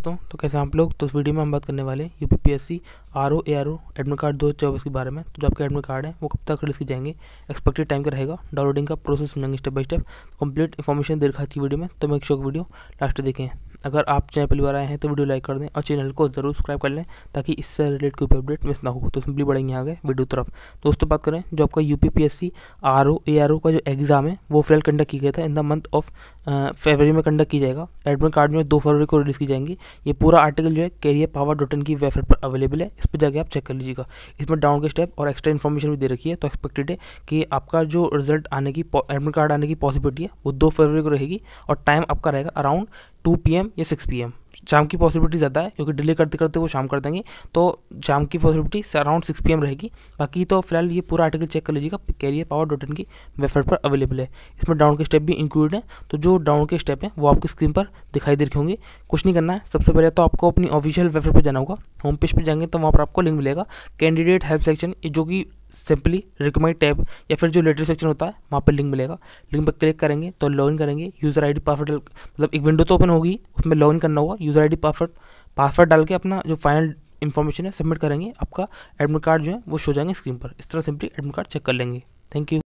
दोस्तों तो कैसे आप लोग तो इस वीडियो में हम बात करने वाले U P P S C R O A R O admit card दो चौबीस के बारे में तो जो आपके एडमिट कार्ड है वो कब तक रिलीज किए जाएंगे एक्सपेक्टेड टाइम का रहेगा डाउनलोडिंग का प्रोसेस समझेंगे step by step complete information दे रखा थी वीडियो में तो मेक शौक वीडियो लास्ट देखें अगर आप चैनल पहली बार आए हैं तो वीडियो लाइक कर दें और चैनल को जरूर सब्सक्राइब कर लें ताकि इससे रिलेटेड कोई अपडेट मिस ना हो तो सिंपली बढ़ेंगे आगे वीडियो तरफ दोस्तों बात करें जो आपका U P P S C R O A R O का जो एग्ज़ाम है वो फिलहाल कंडक्ट किया गया था इन द मंथ ऑफ फरवरी में कंडक्ट किया जाएगा एडमिट कार्ड में दो फरवरी को रिलीज़ की जाएंगी ये पूरा आर्टिकल जो है कैरियर पावर डॉट इन की वेबसाइट पर अवेलेबल है इस पर जाकर आप चेक कर लीजिएगा इसमें डाउन के स्टेप और एक्स्ट्रा इन्फॉर्मेशन भी दे रखी है तो एक्सपेक्टेड है कि आपका जो रिजल्ट आने की एडमिट कार्ड आने की पॉसिबिलिटी है वो दो फरवरी को रहेगी और टाइम आपका रहेगा अराउंड टू पी एम या सिक्स पी एम शाम की पॉसिबिलिटी ज़्यादा है क्योंकि डिले करते करते वो शाम कर देंगे तो शाम की possibility around six P M रहेगी बाकी तो फिलहाल ये पूरा आर्टिकल चेक कर लीजिएगा कैरियर पावर डॉट इन की वेबसाइट पर अवेलेबल है इसमें डाउन के स्टेप भी इंक्लूडेड हैं तो जो डाउन के स्टेप हैं वो आपकी स्क्रीन पर दिखाई दे रखे होंगे कुछ नहीं करना है सबसे पहले तो आपको अपनी ऑफिशियल वेबसाइट पर जाना होगा होम पेज पर जाएंगे तो वहाँ पर आपको लिंक मिलेगा कैंडिडेट हेल्प सेक्शन जो कि सिंपली रिकमेंड टैब या फिर जो लेटर सेक्शन होता है वहाँ पर लिंक मिलेगा लिंक पर क्लिक करेंगे तो लॉगिन करेंगे यूज़र आईडी पासवर्ड मतलब एक विंडो तो ओपन होगी उसमें लॉगिन करना होगा यूज़र आईडी पासवर्ड पासवर्ड डाल के अपना जो फाइनल इन्फॉर्मेशन है सबमिट करेंगे आपका एडमिट कार्ड जो है वो शो जाएंगे स्क्रीन पर इस तरह सिंपली एडमिट कार्ड चेक कर लेंगे थैंक यू